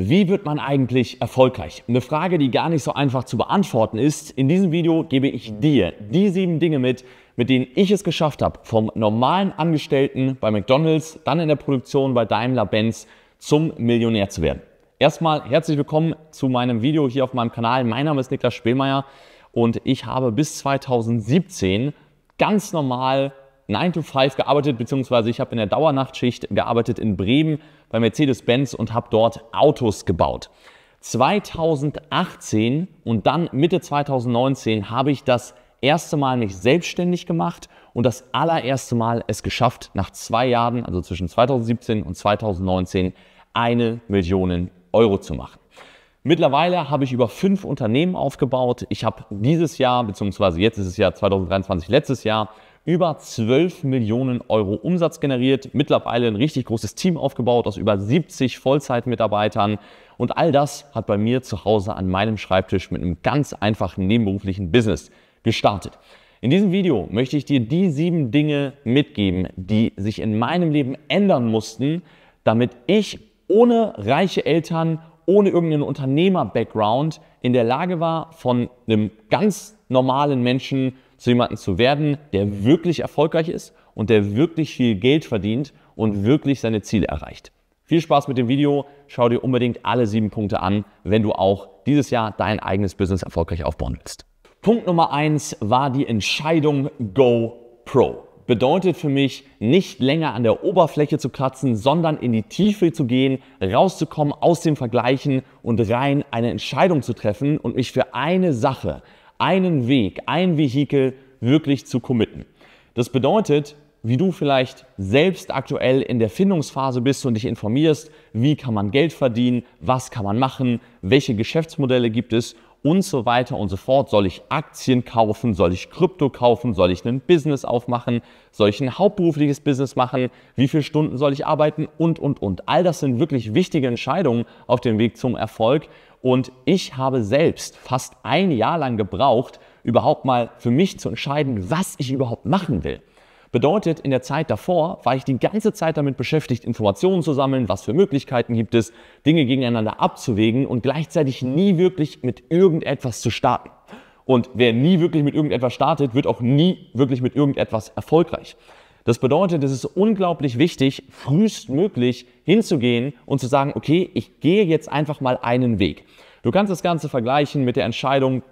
Wie wird man eigentlich erfolgreich? Eine Frage, die gar nicht so einfach zu beantworten ist. In diesem Video gebe ich dir die sieben Dinge mit, mit denen ich es geschafft habe, vom normalen Angestellten bei McDonald's, dann in der Produktion bei Daimler-Benz zum Millionär zu werden. Erstmal herzlich willkommen zu meinem Video hier auf meinem Kanal. Mein Name ist Niklas Spielmeier und ich habe bis 2017 ganz normal 9 to 5 gearbeitet, beziehungsweise ich habe in der Dauernachtschicht gearbeitet in Bremen bei Mercedes-Benz und habe dort Autos gebaut. 2018 und dann Mitte 2019 habe ich das erste Mal mich selbstständig gemacht und das allererste Mal es geschafft, nach zwei Jahren, also zwischen 2017 und 2019, eine Million Euro zu machen. Mittlerweile habe ich über fünf Unternehmen aufgebaut. Ich habe dieses Jahr, beziehungsweise jetzt ist es ja 2023, letztes Jahr, über 12 Millionen Euro Umsatz generiert, mittlerweile ein richtig großes Team aufgebaut aus über 70 Vollzeitmitarbeitern. Und all das hat bei mir zu Hause an meinem Schreibtisch mit einem ganz einfachen nebenberuflichen Business gestartet. In diesem Video möchte ich dir die sieben Dinge mitgeben, die sich in meinem Leben ändern mussten, damit ich ohne reiche Eltern, ohne irgendeinen Unternehmer-Background in der Lage war, von einem ganz normalen Menschen zu jemandem zu werden, der wirklich erfolgreich ist und der wirklich viel Geld verdient und wirklich seine Ziele erreicht. Viel Spaß mit dem Video. Schau dir unbedingt alle sieben Punkte an, wenn du auch dieses Jahr dein eigenes Business erfolgreich aufbauen willst. Punkt Nummer eins war die Entscheidung Go Pro. Bedeutet für mich, nicht länger an der Oberfläche zu kratzen, sondern in die Tiefe zu gehen, rauszukommen aus dem Vergleichen und rein eine Entscheidung zu treffen und mich für eine Sache einen Weg, ein Vehikel wirklich zu committen. Das bedeutet, wie du vielleicht selbst aktuell in der Findungsphase bist und dich informierst, wie kann man Geld verdienen, was kann man machen, welche Geschäftsmodelle gibt es und so weiter und so fort. Soll ich Aktien kaufen? Soll ich Krypto kaufen? Soll ich ein Business aufmachen? Soll ich ein hauptberufliches Business machen? Wie viele Stunden soll ich arbeiten? Und, und, und. All das sind wirklich wichtige Entscheidungen auf dem Weg zum Erfolg, und ich habe selbst fast ein Jahr lang gebraucht, überhaupt mal für mich zu entscheiden, was ich überhaupt machen will. Bedeutet, in der Zeit davor war ich die ganze Zeit damit beschäftigt, Informationen zu sammeln, was für Möglichkeiten gibt es, Dinge gegeneinander abzuwägen und gleichzeitig nie wirklich mit irgendetwas zu starten. Und wer nie wirklich mit irgendetwas startet, wird auch nie wirklich mit irgendetwas erfolgreich. Das bedeutet, es ist unglaublich wichtig, frühestmöglich hinzugehen und zu sagen, okay, ich gehe jetzt einfach mal einen Weg. Du kannst das Ganze vergleichen mit der Entscheidung,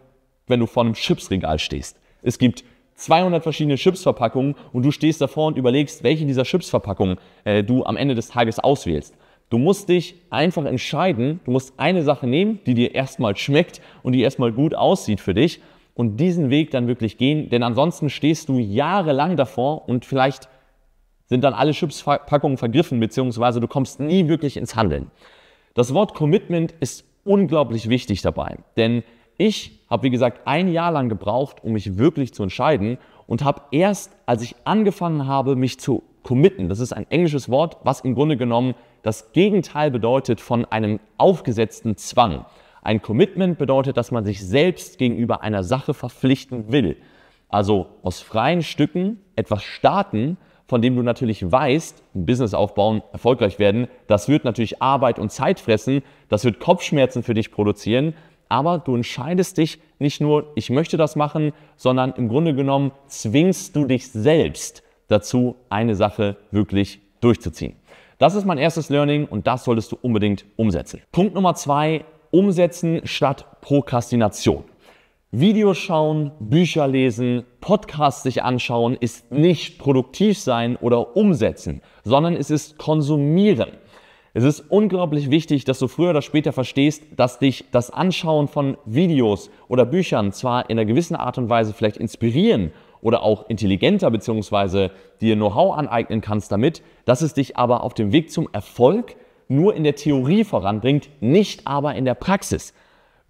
wenn du vor einem Chipsregal stehst. Es gibt 200 verschiedene Chipsverpackungen und du stehst davor und überlegst, welche dieser Chipsverpackungen äh, du am Ende des Tages auswählst. Du musst dich einfach entscheiden, du musst eine Sache nehmen, die dir erstmal schmeckt und die erstmal gut aussieht für dich und diesen Weg dann wirklich gehen, denn ansonsten stehst du jahrelang davor und vielleicht sind dann alle Chipspackungen vergriffen, beziehungsweise du kommst nie wirklich ins Handeln. Das Wort Commitment ist unglaublich wichtig dabei, denn ich habe, wie gesagt, ein Jahr lang gebraucht, um mich wirklich zu entscheiden und habe erst, als ich angefangen habe, mich zu committen, das ist ein englisches Wort, was im Grunde genommen das Gegenteil bedeutet von einem aufgesetzten Zwang. Ein Commitment bedeutet, dass man sich selbst gegenüber einer Sache verpflichten will. Also aus freien Stücken etwas starten, von dem du natürlich weißt, ein Business aufbauen, erfolgreich werden, das wird natürlich Arbeit und Zeit fressen, das wird Kopfschmerzen für dich produzieren, aber du entscheidest dich nicht nur, ich möchte das machen, sondern im Grunde genommen zwingst du dich selbst dazu, eine Sache wirklich durchzuziehen. Das ist mein erstes Learning und das solltest du unbedingt umsetzen. Punkt Nummer zwei Umsetzen statt Prokrastination. Videos schauen, Bücher lesen, Podcasts sich anschauen ist nicht produktiv sein oder umsetzen, sondern es ist konsumieren. Es ist unglaublich wichtig, dass du früher oder später verstehst, dass dich das Anschauen von Videos oder Büchern zwar in einer gewissen Art und Weise vielleicht inspirieren oder auch intelligenter bzw. dir Know-how aneignen kannst damit, dass es dich aber auf dem Weg zum Erfolg nur in der Theorie voranbringt, nicht aber in der Praxis.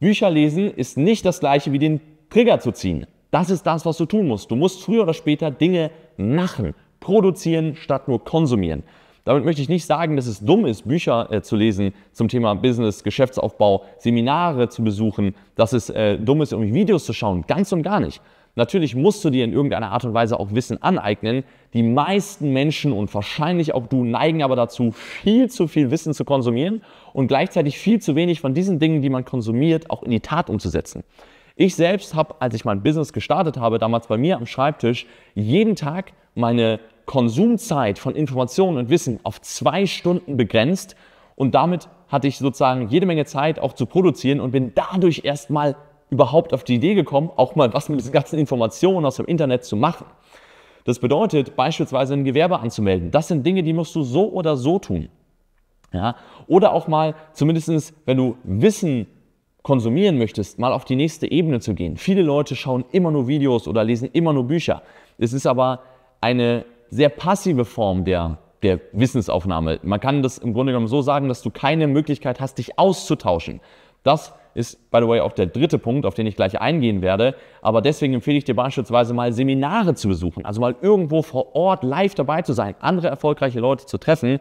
Bücher lesen ist nicht das gleiche wie den Trigger zu ziehen. Das ist das, was du tun musst. Du musst früher oder später Dinge machen, produzieren statt nur konsumieren. Damit möchte ich nicht sagen, dass es dumm ist, Bücher äh, zu lesen zum Thema Business, Geschäftsaufbau, Seminare zu besuchen, dass es äh, dumm ist, irgendwie Videos zu schauen. Ganz und gar nicht. Natürlich musst du dir in irgendeiner Art und Weise auch Wissen aneignen. Die meisten Menschen und wahrscheinlich auch du neigen aber dazu, viel zu viel Wissen zu konsumieren und gleichzeitig viel zu wenig von diesen Dingen, die man konsumiert, auch in die Tat umzusetzen. Ich selbst habe, als ich mein Business gestartet habe, damals bei mir am Schreibtisch, jeden Tag meine Konsumzeit von Informationen und Wissen auf zwei Stunden begrenzt und damit hatte ich sozusagen jede Menge Zeit auch zu produzieren und bin dadurch erstmal überhaupt auf die Idee gekommen, auch mal was mit diesen ganzen Informationen aus dem Internet zu machen. Das bedeutet beispielsweise ein Gewerbe anzumelden. Das sind Dinge, die musst du so oder so tun. Ja? Oder auch mal, zumindestens, wenn du Wissen konsumieren möchtest, mal auf die nächste Ebene zu gehen. Viele Leute schauen immer nur Videos oder lesen immer nur Bücher. Es ist aber eine sehr passive Form der, der Wissensaufnahme. Man kann das im Grunde genommen so sagen, dass du keine Möglichkeit hast, dich auszutauschen. Das ist, by the way, auch der dritte Punkt, auf den ich gleich eingehen werde. Aber deswegen empfehle ich dir beispielsweise mal Seminare zu besuchen, also mal irgendwo vor Ort live dabei zu sein, andere erfolgreiche Leute zu treffen,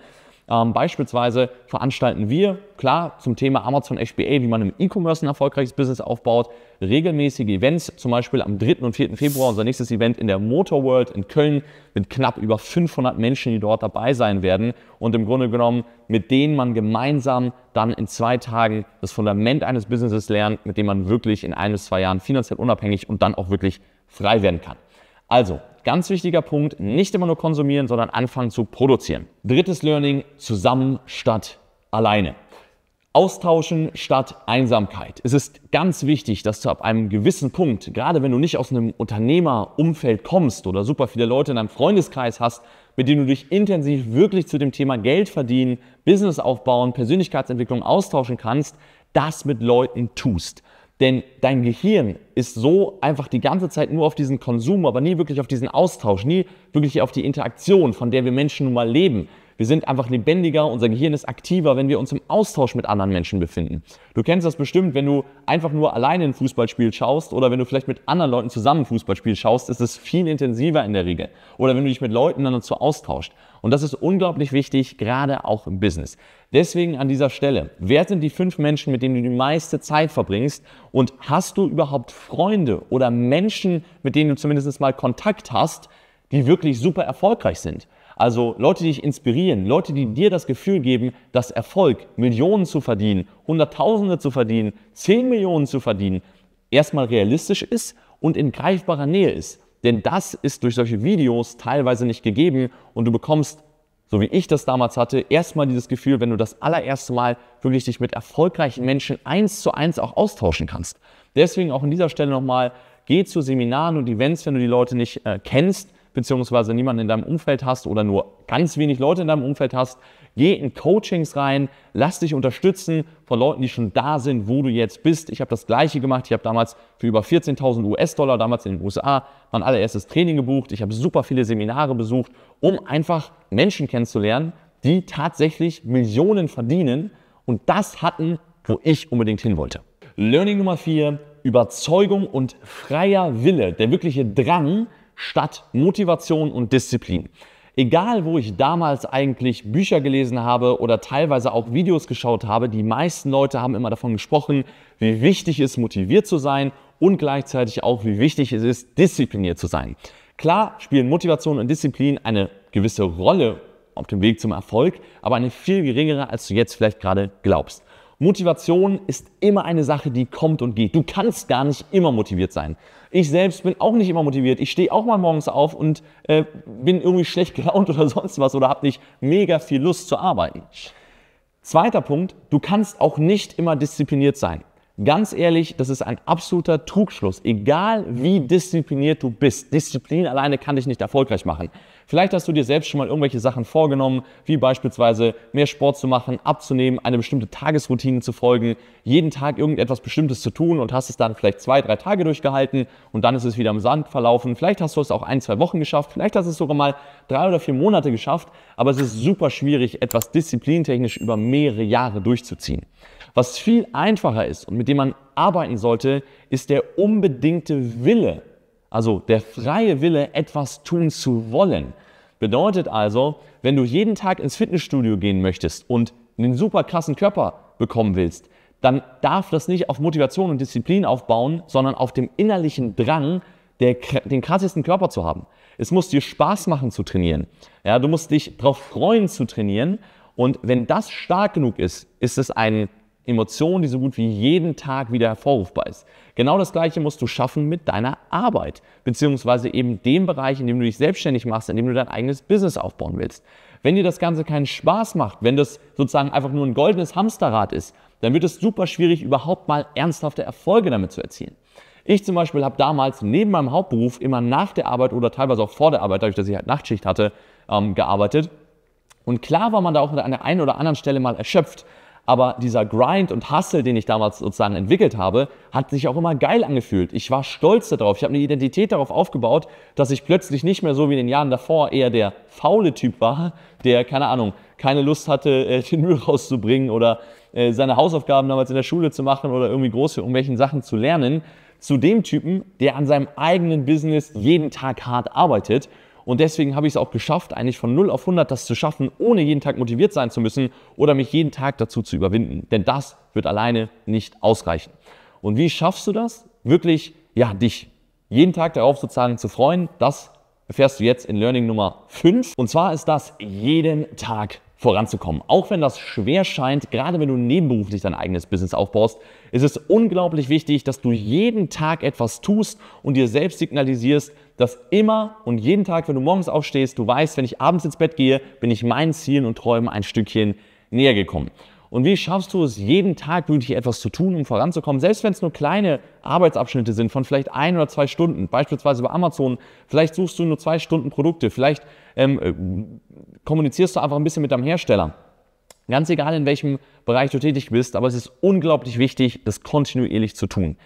ähm, beispielsweise veranstalten wir, klar, zum Thema Amazon FBA, wie man im E-Commerce ein erfolgreiches Business aufbaut, regelmäßige Events, zum Beispiel am 3. und 4. Februar unser nächstes Event in der Motor World in Köln mit knapp über 500 Menschen, die dort dabei sein werden und im Grunde genommen, mit denen man gemeinsam dann in zwei Tagen das Fundament eines Businesses lernt, mit dem man wirklich in ein bis zwei Jahren finanziell unabhängig und dann auch wirklich frei werden kann. Also, ganz wichtiger Punkt, nicht immer nur konsumieren, sondern anfangen zu produzieren. Drittes Learning, zusammen statt alleine. Austauschen statt Einsamkeit. Es ist ganz wichtig, dass du ab einem gewissen Punkt, gerade wenn du nicht aus einem Unternehmerumfeld kommst oder super viele Leute in einem Freundeskreis hast, mit denen du dich intensiv wirklich zu dem Thema Geld verdienen, Business aufbauen, Persönlichkeitsentwicklung austauschen kannst, das mit Leuten tust, denn dein Gehirn ist so einfach die ganze Zeit nur auf diesen Konsum, aber nie wirklich auf diesen Austausch, nie wirklich auf die Interaktion, von der wir Menschen nun mal leben. Wir sind einfach lebendiger, unser Gehirn ist aktiver, wenn wir uns im Austausch mit anderen Menschen befinden. Du kennst das bestimmt, wenn du einfach nur alleine ein Fußballspiel schaust oder wenn du vielleicht mit anderen Leuten zusammen ein Fußballspiel schaust, ist es viel intensiver in der Regel. Oder wenn du dich mit Leuten dann dazu austauscht. Und das ist unglaublich wichtig, gerade auch im Business. Deswegen an dieser Stelle, wer sind die fünf Menschen, mit denen du die meiste Zeit verbringst? Und hast du überhaupt Freunde oder Menschen, mit denen du zumindest mal Kontakt hast, die wirklich super erfolgreich sind? Also Leute, die dich inspirieren, Leute, die dir das Gefühl geben, dass Erfolg, Millionen zu verdienen, Hunderttausende zu verdienen, zehn Millionen zu verdienen, erstmal realistisch ist und in greifbarer Nähe ist. Denn das ist durch solche Videos teilweise nicht gegeben und du bekommst, so wie ich das damals hatte, erstmal dieses Gefühl, wenn du das allererste Mal wirklich dich mit erfolgreichen Menschen eins zu eins auch austauschen kannst. Deswegen auch an dieser Stelle nochmal, geh zu Seminaren und Events, wenn du die Leute nicht äh, kennst beziehungsweise niemanden in deinem Umfeld hast oder nur ganz wenig Leute in deinem Umfeld hast, geh in Coachings rein, lass dich unterstützen von Leuten, die schon da sind, wo du jetzt bist. Ich habe das gleiche gemacht. Ich habe damals für über 14.000 US-Dollar, damals in den USA, mein allererstes Training gebucht. Ich habe super viele Seminare besucht, um einfach Menschen kennenzulernen, die tatsächlich Millionen verdienen und das hatten, wo ich unbedingt hin wollte. Learning Nummer 4, Überzeugung und freier Wille, der wirkliche Drang, statt Motivation und Disziplin. Egal, wo ich damals eigentlich Bücher gelesen habe oder teilweise auch Videos geschaut habe, die meisten Leute haben immer davon gesprochen, wie wichtig es ist, motiviert zu sein und gleichzeitig auch, wie wichtig es ist, diszipliniert zu sein. Klar spielen Motivation und Disziplin eine gewisse Rolle auf dem Weg zum Erfolg, aber eine viel geringere, als du jetzt vielleicht gerade glaubst. Motivation ist immer eine Sache, die kommt und geht. Du kannst gar nicht immer motiviert sein. Ich selbst bin auch nicht immer motiviert. Ich stehe auch mal morgens auf und äh, bin irgendwie schlecht gelaunt oder sonst was oder habe nicht mega viel Lust zu arbeiten. Zweiter Punkt, du kannst auch nicht immer diszipliniert sein. Ganz ehrlich, das ist ein absoluter Trugschluss. Egal wie diszipliniert du bist, Disziplin alleine kann dich nicht erfolgreich machen. Vielleicht hast du dir selbst schon mal irgendwelche Sachen vorgenommen, wie beispielsweise mehr Sport zu machen, abzunehmen, eine bestimmte Tagesroutine zu folgen, jeden Tag irgendetwas Bestimmtes zu tun und hast es dann vielleicht zwei, drei Tage durchgehalten und dann ist es wieder im Sand verlaufen. Vielleicht hast du es auch ein, zwei Wochen geschafft, vielleicht hast du es sogar mal drei oder vier Monate geschafft, aber es ist super schwierig, etwas disziplintechnisch über mehrere Jahre durchzuziehen. Was viel einfacher ist und mit dem man arbeiten sollte, ist der unbedingte Wille also der freie Wille, etwas tun zu wollen. Bedeutet also, wenn du jeden Tag ins Fitnessstudio gehen möchtest und einen super krassen Körper bekommen willst, dann darf das nicht auf Motivation und Disziplin aufbauen, sondern auf dem innerlichen Drang, der, den krassesten Körper zu haben. Es muss dir Spaß machen zu trainieren. Ja, du musst dich darauf freuen zu trainieren. Und wenn das stark genug ist, ist es ein Emotion, die so gut wie jeden Tag wieder hervorrufbar ist. Genau das Gleiche musst du schaffen mit deiner Arbeit, beziehungsweise eben dem Bereich, in dem du dich selbstständig machst, in dem du dein eigenes Business aufbauen willst. Wenn dir das Ganze keinen Spaß macht, wenn das sozusagen einfach nur ein goldenes Hamsterrad ist, dann wird es super schwierig, überhaupt mal ernsthafte Erfolge damit zu erzielen. Ich zum Beispiel habe damals neben meinem Hauptberuf immer nach der Arbeit oder teilweise auch vor der Arbeit, dadurch, dass ich halt Nachtschicht hatte, ähm, gearbeitet. Und klar war man da auch an der einen oder anderen Stelle mal erschöpft. Aber dieser Grind und Hustle, den ich damals sozusagen entwickelt habe, hat sich auch immer geil angefühlt. Ich war stolz darauf. Ich habe eine Identität darauf aufgebaut, dass ich plötzlich nicht mehr so wie in den Jahren davor eher der faule Typ war, der, keine Ahnung, keine Lust hatte, äh, den Müll rauszubringen oder äh, seine Hausaufgaben damals in der Schule zu machen oder irgendwie groß für irgendwelchen Sachen zu lernen, zu dem Typen, der an seinem eigenen Business jeden Tag hart arbeitet und deswegen habe ich es auch geschafft, eigentlich von 0 auf 100 das zu schaffen, ohne jeden Tag motiviert sein zu müssen oder mich jeden Tag dazu zu überwinden. Denn das wird alleine nicht ausreichen. Und wie schaffst du das? Wirklich, ja, dich jeden Tag darauf sozusagen zu freuen, das erfährst du jetzt in Learning Nummer 5. Und zwar ist das jeden Tag voranzukommen. Auch wenn das schwer scheint, gerade wenn du nebenberuflich dein eigenes Business aufbaust, ist es unglaublich wichtig, dass du jeden Tag etwas tust und dir selbst signalisierst, dass immer und jeden Tag, wenn du morgens aufstehst, du weißt, wenn ich abends ins Bett gehe, bin ich meinen Zielen und Träumen ein Stückchen näher gekommen. Und wie schaffst du es, jeden Tag wirklich etwas zu tun, um voranzukommen? Selbst wenn es nur kleine Arbeitsabschnitte sind von vielleicht ein oder zwei Stunden, beispielsweise bei Amazon, vielleicht suchst du nur zwei Stunden Produkte, vielleicht ähm, äh, kommunizierst du einfach ein bisschen mit deinem Hersteller. Ganz egal, in welchem Bereich du tätig bist, aber es ist unglaublich wichtig, das kontinuierlich zu tun.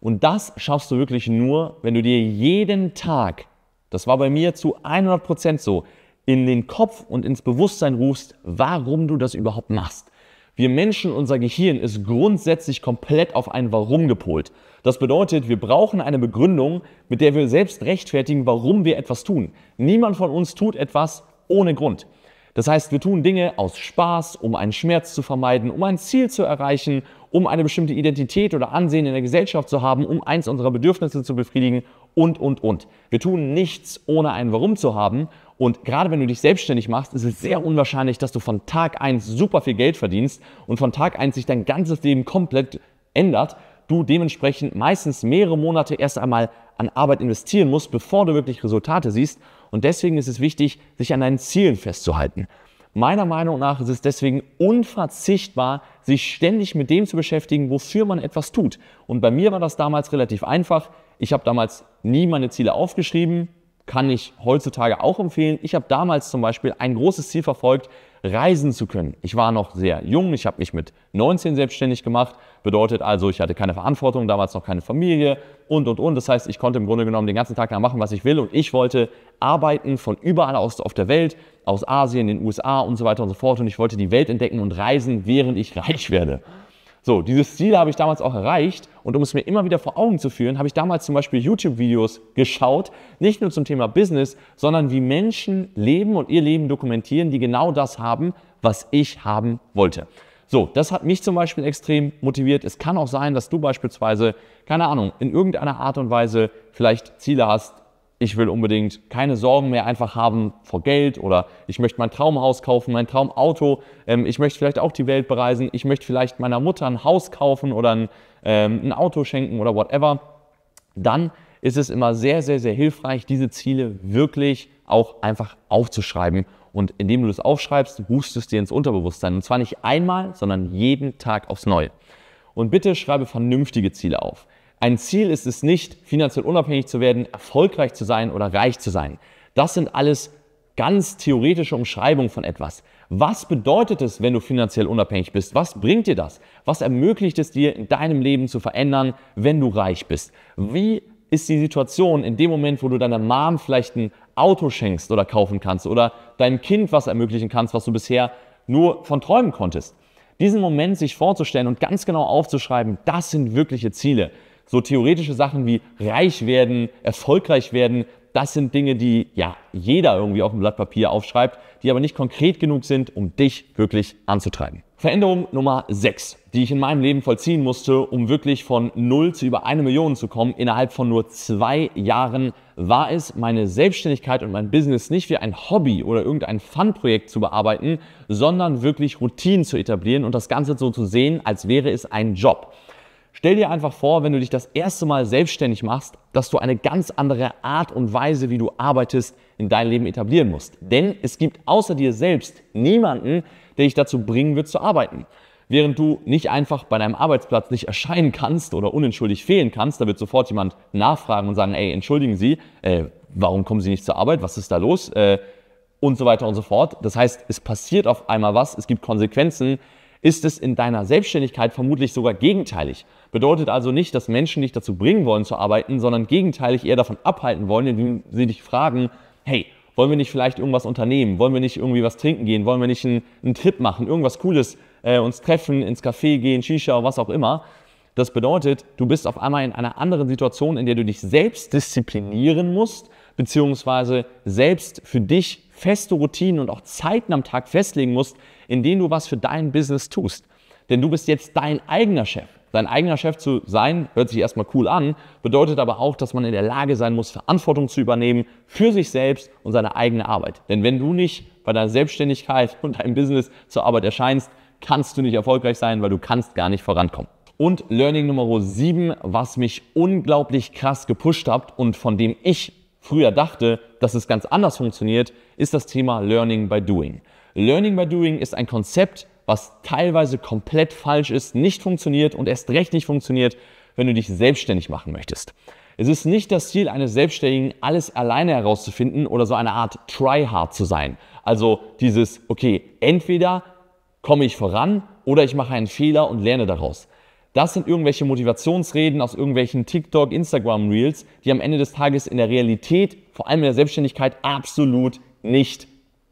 Und das schaffst du wirklich nur, wenn du dir jeden Tag, das war bei mir zu 100% Prozent so, in den Kopf und ins Bewusstsein rufst, warum du das überhaupt machst. Wir Menschen, unser Gehirn ist grundsätzlich komplett auf ein Warum gepolt. Das bedeutet, wir brauchen eine Begründung, mit der wir selbst rechtfertigen, warum wir etwas tun. Niemand von uns tut etwas ohne Grund. Das heißt, wir tun Dinge aus Spaß, um einen Schmerz zu vermeiden, um ein Ziel zu erreichen, um eine bestimmte Identität oder Ansehen in der Gesellschaft zu haben, um eins unserer Bedürfnisse zu befriedigen und, und, und. Wir tun nichts, ohne einen Warum zu haben. Und gerade wenn du dich selbstständig machst, ist es sehr unwahrscheinlich, dass du von Tag eins super viel Geld verdienst und von Tag eins sich dein ganzes Leben komplett ändert, du dementsprechend meistens mehrere Monate erst einmal an Arbeit investieren musst, bevor du wirklich Resultate siehst. Und deswegen ist es wichtig, sich an deinen Zielen festzuhalten. Meiner Meinung nach ist es deswegen unverzichtbar, sich ständig mit dem zu beschäftigen, wofür man etwas tut. Und bei mir war das damals relativ einfach. Ich habe damals nie meine Ziele aufgeschrieben, kann ich heutzutage auch empfehlen. Ich habe damals zum Beispiel ein großes Ziel verfolgt reisen zu können. Ich war noch sehr jung, ich habe mich mit 19 selbstständig gemacht, bedeutet also, ich hatte keine Verantwortung, damals noch keine Familie und, und, und. Das heißt, ich konnte im Grunde genommen den ganzen Tag lang machen, was ich will und ich wollte arbeiten von überall aus auf der Welt, aus Asien, den USA und so weiter und so fort und ich wollte die Welt entdecken und reisen, während ich reich werde. So, dieses Ziel habe ich damals auch erreicht und um es mir immer wieder vor Augen zu führen, habe ich damals zum Beispiel YouTube-Videos geschaut, nicht nur zum Thema Business, sondern wie Menschen leben und ihr Leben dokumentieren, die genau das haben, was ich haben wollte. So, das hat mich zum Beispiel extrem motiviert. Es kann auch sein, dass du beispielsweise, keine Ahnung, in irgendeiner Art und Weise vielleicht Ziele hast, ich will unbedingt keine Sorgen mehr einfach haben vor Geld oder ich möchte mein Traumhaus kaufen, mein Traumauto, ähm, ich möchte vielleicht auch die Welt bereisen, ich möchte vielleicht meiner Mutter ein Haus kaufen oder ein, ähm, ein Auto schenken oder whatever, dann ist es immer sehr, sehr, sehr hilfreich, diese Ziele wirklich auch einfach aufzuschreiben. Und indem du das aufschreibst, rufst du es dir ins Unterbewusstsein. Und zwar nicht einmal, sondern jeden Tag aufs Neue. Und bitte schreibe vernünftige Ziele auf. Ein Ziel ist es nicht, finanziell unabhängig zu werden, erfolgreich zu sein oder reich zu sein. Das sind alles ganz theoretische Umschreibungen von etwas. Was bedeutet es, wenn du finanziell unabhängig bist? Was bringt dir das? Was ermöglicht es dir, in deinem Leben zu verändern, wenn du reich bist? Wie ist die Situation in dem Moment, wo du deiner Mom vielleicht ein Auto schenkst oder kaufen kannst oder deinem Kind was ermöglichen kannst, was du bisher nur von träumen konntest? Diesen Moment sich vorzustellen und ganz genau aufzuschreiben, das sind wirkliche Ziele so theoretische Sachen wie reich werden, erfolgreich werden, das sind Dinge, die ja jeder irgendwie auf dem Blatt Papier aufschreibt, die aber nicht konkret genug sind, um dich wirklich anzutreiben. Veränderung Nummer 6, die ich in meinem Leben vollziehen musste, um wirklich von 0 zu über eine Million zu kommen, innerhalb von nur zwei Jahren, war es, meine Selbstständigkeit und mein Business nicht wie ein Hobby oder irgendein Fun-Projekt zu bearbeiten, sondern wirklich Routinen zu etablieren und das Ganze so zu sehen, als wäre es ein Job. Stell dir einfach vor, wenn du dich das erste Mal selbstständig machst, dass du eine ganz andere Art und Weise, wie du arbeitest, in dein Leben etablieren musst. Denn es gibt außer dir selbst niemanden, der dich dazu bringen wird zu arbeiten. Während du nicht einfach bei deinem Arbeitsplatz nicht erscheinen kannst oder unentschuldigt fehlen kannst, da wird sofort jemand nachfragen und sagen, ey, entschuldigen Sie, äh, warum kommen Sie nicht zur Arbeit? Was ist da los? Äh, und so weiter und so fort. Das heißt, es passiert auf einmal was, es gibt Konsequenzen, ist es in deiner Selbstständigkeit vermutlich sogar gegenteilig. Bedeutet also nicht, dass Menschen dich dazu bringen wollen zu arbeiten, sondern gegenteilig eher davon abhalten wollen, indem sie dich fragen, hey, wollen wir nicht vielleicht irgendwas unternehmen? Wollen wir nicht irgendwie was trinken gehen? Wollen wir nicht einen, einen Trip machen? Irgendwas Cooles, äh, uns treffen, ins Café gehen, Shisha, was auch immer. Das bedeutet, du bist auf einmal in einer anderen Situation, in der du dich selbst disziplinieren musst, beziehungsweise selbst für dich feste Routinen und auch Zeiten am Tag festlegen musst, indem du was für dein Business tust. Denn du bist jetzt dein eigener Chef. Dein eigener Chef zu sein, hört sich erstmal cool an, bedeutet aber auch, dass man in der Lage sein muss, Verantwortung zu übernehmen für sich selbst und seine eigene Arbeit. Denn wenn du nicht bei deiner Selbstständigkeit und deinem Business zur Arbeit erscheinst, kannst du nicht erfolgreich sein, weil du kannst gar nicht vorankommen. Und Learning Nummer 7, was mich unglaublich krass gepusht hat und von dem ich früher dachte, dass es ganz anders funktioniert, ist das Thema Learning by Doing. Learning by Doing ist ein Konzept, was teilweise komplett falsch ist, nicht funktioniert und erst recht nicht funktioniert, wenn du dich selbstständig machen möchtest. Es ist nicht das Ziel eines Selbstständigen, alles alleine herauszufinden oder so eine Art Tryhard zu sein. Also dieses, okay, entweder komme ich voran oder ich mache einen Fehler und lerne daraus. Das sind irgendwelche Motivationsreden aus irgendwelchen TikTok, Instagram Reels, die am Ende des Tages in der Realität, vor allem in der Selbstständigkeit, absolut nicht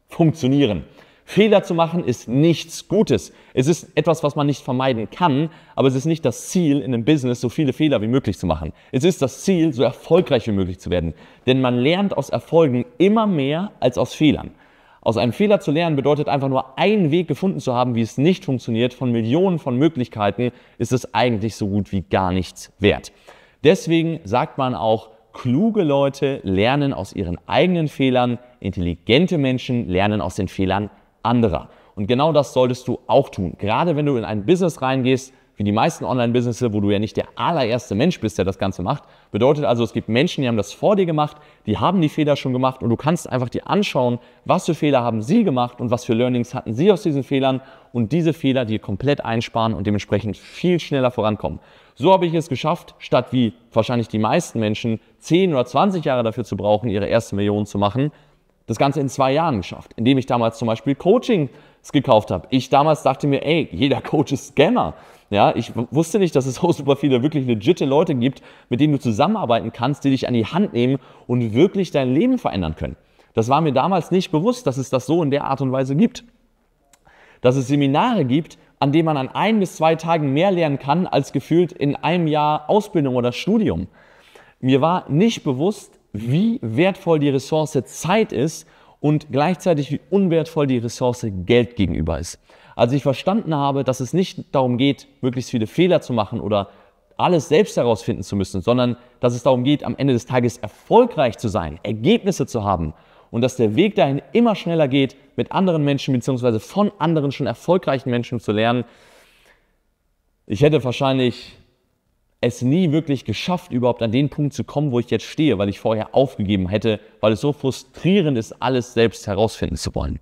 funktionieren. Fehler zu machen ist nichts Gutes. Es ist etwas, was man nicht vermeiden kann, aber es ist nicht das Ziel, in einem Business so viele Fehler wie möglich zu machen. Es ist das Ziel, so erfolgreich wie möglich zu werden. Denn man lernt aus Erfolgen immer mehr als aus Fehlern. Aus einem Fehler zu lernen bedeutet einfach nur einen Weg gefunden zu haben, wie es nicht funktioniert. Von Millionen von Möglichkeiten ist es eigentlich so gut wie gar nichts wert. Deswegen sagt man auch, kluge Leute lernen aus ihren eigenen Fehlern, intelligente Menschen lernen aus den Fehlern anderer. Und genau das solltest du auch tun. Gerade wenn du in ein Business reingehst, wie die meisten Online-Businesses, wo du ja nicht der allererste Mensch bist, der das Ganze macht. Bedeutet also, es gibt Menschen, die haben das vor dir gemacht, die haben die Fehler schon gemacht und du kannst einfach dir anschauen, was für Fehler haben sie gemacht und was für Learnings hatten sie aus diesen Fehlern und diese Fehler dir komplett einsparen und dementsprechend viel schneller vorankommen. So habe ich es geschafft, statt wie wahrscheinlich die meisten Menschen 10 oder 20 Jahre dafür zu brauchen, ihre erste Million zu machen, das Ganze in zwei Jahren geschafft, indem ich damals zum Beispiel Coachings gekauft habe. Ich damals dachte mir, ey, jeder Coach ist Scammer. Ja, ich wusste nicht, dass es so super viele wirklich legitte Leute gibt, mit denen du zusammenarbeiten kannst, die dich an die Hand nehmen und wirklich dein Leben verändern können. Das war mir damals nicht bewusst, dass es das so in der Art und Weise gibt. Dass es Seminare gibt, an denen man an ein bis zwei Tagen mehr lernen kann, als gefühlt in einem Jahr Ausbildung oder Studium. Mir war nicht bewusst, wie wertvoll die Ressource Zeit ist und gleichzeitig wie unwertvoll die Ressource Geld gegenüber ist. Als ich verstanden habe, dass es nicht darum geht, möglichst viele Fehler zu machen oder alles selbst herausfinden zu müssen, sondern dass es darum geht, am Ende des Tages erfolgreich zu sein, Ergebnisse zu haben und dass der Weg dahin immer schneller geht, mit anderen Menschen bzw. von anderen schon erfolgreichen Menschen zu lernen. Ich hätte wahrscheinlich es nie wirklich geschafft, überhaupt an den Punkt zu kommen, wo ich jetzt stehe, weil ich vorher aufgegeben hätte, weil es so frustrierend ist, alles selbst herausfinden zu wollen.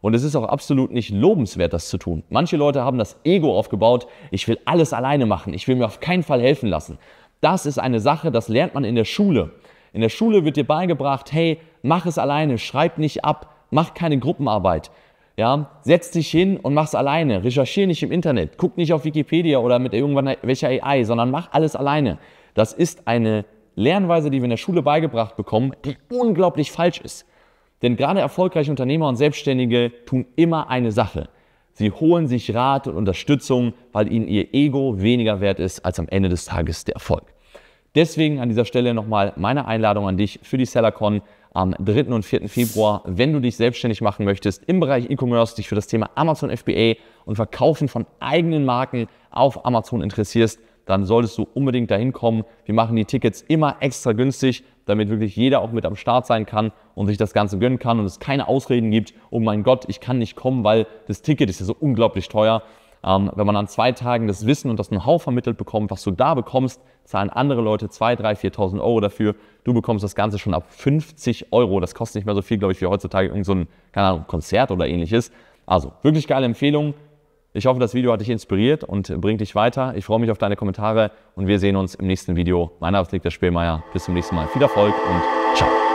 Und es ist auch absolut nicht lobenswert, das zu tun. Manche Leute haben das Ego aufgebaut, ich will alles alleine machen, ich will mir auf keinen Fall helfen lassen. Das ist eine Sache, das lernt man in der Schule. In der Schule wird dir beigebracht, hey, mach es alleine, schreib nicht ab, mach keine Gruppenarbeit. Ja, setz dich hin und mach's alleine. Recherchiere nicht im Internet. Guck nicht auf Wikipedia oder mit irgendwelcher AI, sondern mach alles alleine. Das ist eine Lernweise, die wir in der Schule beigebracht bekommen, die unglaublich falsch ist. Denn gerade erfolgreiche Unternehmer und Selbstständige tun immer eine Sache. Sie holen sich Rat und Unterstützung, weil ihnen ihr Ego weniger wert ist als am Ende des Tages der Erfolg. Deswegen an dieser Stelle nochmal meine Einladung an dich für die SellerCon am 3. und 4. Februar, wenn du dich selbstständig machen möchtest im Bereich E-Commerce, dich für das Thema Amazon FBA und Verkaufen von eigenen Marken auf Amazon interessierst, dann solltest du unbedingt dahin kommen. Wir machen die Tickets immer extra günstig, damit wirklich jeder auch mit am Start sein kann und sich das Ganze gönnen kann und es keine Ausreden gibt, oh mein Gott, ich kann nicht kommen, weil das Ticket ist ja so unglaublich teuer. Ähm, wenn man an zwei Tagen das Wissen und das Know-how vermittelt bekommt, was du da bekommst, zahlen andere Leute 2.000, 3.000, 4.000 Euro dafür. Du bekommst das Ganze schon ab 50 Euro. Das kostet nicht mehr so viel, glaube ich, wie heutzutage irgend so ein, keine Ahnung, Konzert oder ähnliches. Also, wirklich geile Empfehlung. Ich hoffe, das Video hat dich inspiriert und bringt dich weiter. Ich freue mich auf deine Kommentare und wir sehen uns im nächsten Video. Mein Name ist Nick der Spielmeier. Bis zum nächsten Mal. Viel Erfolg und ciao.